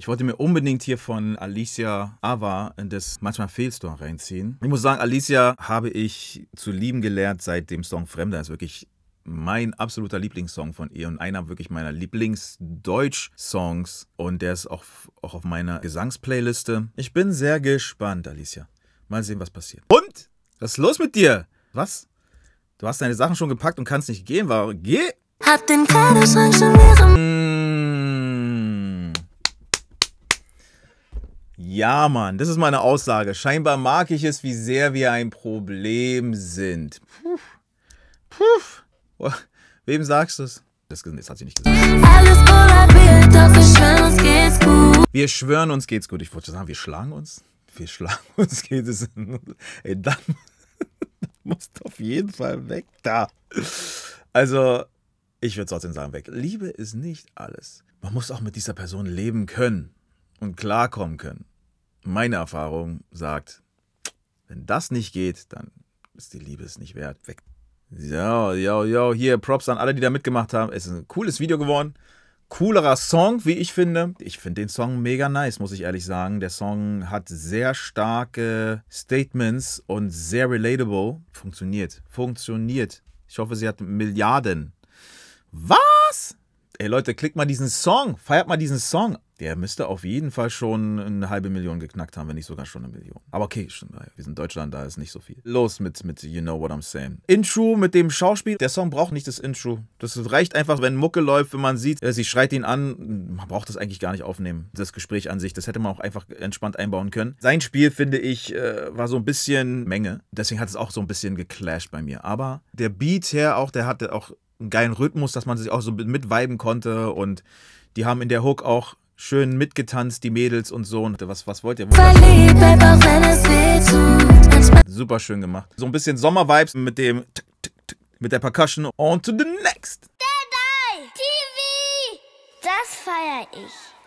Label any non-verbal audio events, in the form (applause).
Ich wollte mir unbedingt hier von Alicia Ava in das Manchmal fehlst du reinziehen. Ich muss sagen, Alicia habe ich zu lieben gelernt seit dem Song Fremder. Ist wirklich mein absoluter Lieblingssong von ihr und einer wirklich meiner Lieblingsdeutsch-Songs. Und der ist auch, auch auf meiner Gesangsplayliste. Ich bin sehr gespannt, Alicia. Mal sehen, was passiert. Und? Was ist los mit dir? Was? Du hast deine Sachen schon gepackt und kannst nicht gehen, war. Geh! Hab den Kleiderschrank schon leer. Ja, Mann, das ist meine Aussage. Scheinbar mag ich es, wie sehr wir ein Problem sind. Puh. Puh. Wem sagst du es? Das, das hat sie nicht gesagt. Alles kollabiert, doch wir schwören, uns geht's gut. Wir schwören, uns geht's gut. Ich wollte sagen, wir schlagen uns. Wir schlagen (laughs) uns, geht es. Ey, dann, dann (laughs) musst du auf jeden Fall weg da. Also, ich würde trotzdem sagen, weg. Liebe ist nicht alles. Man muss auch mit dieser Person leben können und klarkommen können meine Erfahrung sagt, wenn das nicht geht, dann ist die Liebe es nicht wert. Weg. Ja, ja, ja, hier Props an alle, die da mitgemacht haben. Es ist ein cooles Video geworden. Coolerer Song, wie ich finde. Ich finde den Song mega nice, muss ich ehrlich sagen. Der Song hat sehr starke Statements und sehr relatable. Funktioniert. Funktioniert. Ich hoffe, sie hat Milliarden. Was? Ey Leute, klickt mal diesen Song, feiert mal diesen Song. Der müsste auf jeden Fall schon eine halbe Million geknackt haben, wenn nicht sogar schon eine Million. Aber okay, schon, wir sind Deutschland, da ist nicht so viel. Los mit, mit You Know What I'm Saying. Intro mit dem Schauspiel. Der Song braucht nicht das Intro. Das reicht einfach, wenn Mucke läuft, wenn man sieht, äh, sie schreit ihn an. Man braucht das eigentlich gar nicht aufnehmen. Das Gespräch an sich, das hätte man auch einfach entspannt einbauen können. Sein Spiel, finde ich, äh, war so ein bisschen Menge. Deswegen hat es auch so ein bisschen geclashed bei mir. Aber der Beat her auch, der hatte auch einen geilen Rhythmus, dass man sich auch so mitweiben konnte und die haben in der Hook auch schön mitgetanzt, die Mädels und so. Und was, was wollt ihr? Super schön gemacht. So ein bisschen Sommervibes mit dem mit der Percussion. On to the next! Dead Eye TV! Das feier ich.